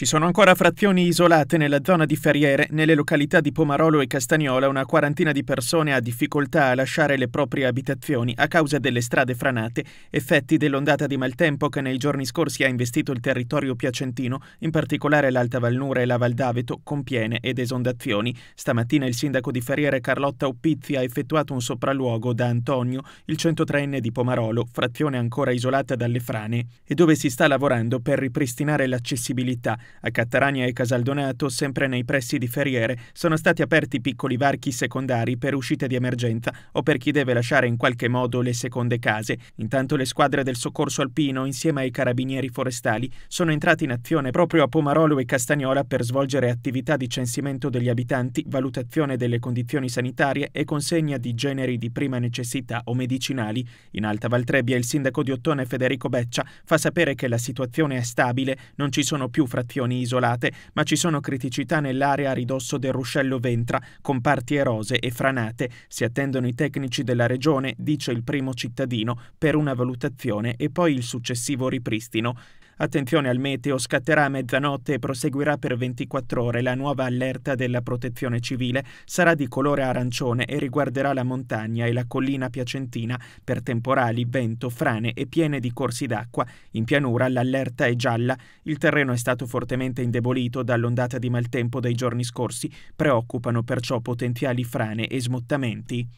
Ci sono ancora frazioni isolate nella zona di Ferriere, nelle località di Pomarolo e Castagnola, una quarantina di persone ha difficoltà a lasciare le proprie abitazioni a causa delle strade franate, effetti dell'ondata di maltempo che nei giorni scorsi ha investito il territorio piacentino, in particolare l'Alta Valnura e la Val d'Aveto, con piene ed esondazioni. Stamattina il sindaco di Ferriere Carlotta Uppizzi ha effettuato un sopralluogo da Antonio, il 103enne di Pomarolo, frazione ancora isolata dalle frane, e dove si sta lavorando per ripristinare l'accessibilità a Cattarania e Casaldonato, sempre nei pressi di Ferriere, sono stati aperti piccoli varchi secondari per uscite di emergenza o per chi deve lasciare in qualche modo le seconde case. Intanto le squadre del soccorso alpino, insieme ai carabinieri forestali, sono entrati in azione proprio a Pomarolo e Castagnola per svolgere attività di censimento degli abitanti, valutazione delle condizioni sanitarie e consegna di generi di prima necessità o medicinali. In Alta Valtrebbia il sindaco di Ottone Federico Beccia fa sapere che la situazione è stabile, non ci sono più frazioni formazioni isolate, ma ci sono criticità nell'area a ridosso del ruscello Ventra, con parti erose e franate. Si attendono i tecnici della regione, dice il primo cittadino, per una valutazione e poi il successivo ripristino. Attenzione al meteo, scatterà a mezzanotte e proseguirà per 24 ore. La nuova allerta della protezione civile sarà di colore arancione e riguarderà la montagna e la collina piacentina per temporali, vento, frane e piene di corsi d'acqua. In pianura l'allerta è gialla. Il terreno è stato fortemente indebolito dall'ondata di maltempo dei giorni scorsi. Preoccupano perciò potenziali frane e smottamenti.